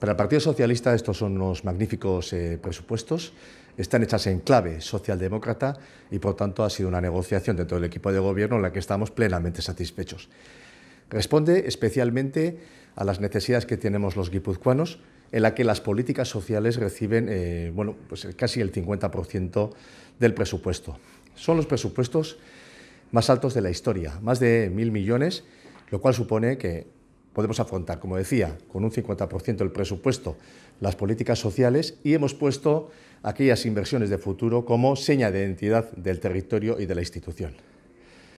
Para el Partido Socialista estos son unos magníficos eh, presupuestos. Están hechas en clave socialdemócrata y por tanto ha sido una negociación dentro del equipo de gobierno en la que estamos plenamente satisfechos. Responde especialmente a las necesidades que tenemos los guipuzcoanos, en la que las políticas sociales reciben eh, bueno, pues casi el 50% del presupuesto. Son los presupuestos más altos de la historia, más de mil millones, lo cual supone que podemos afrontar, como decía, con un 50% del presupuesto las políticas sociales y hemos puesto aquellas inversiones de futuro como seña de identidad del territorio y de la institución.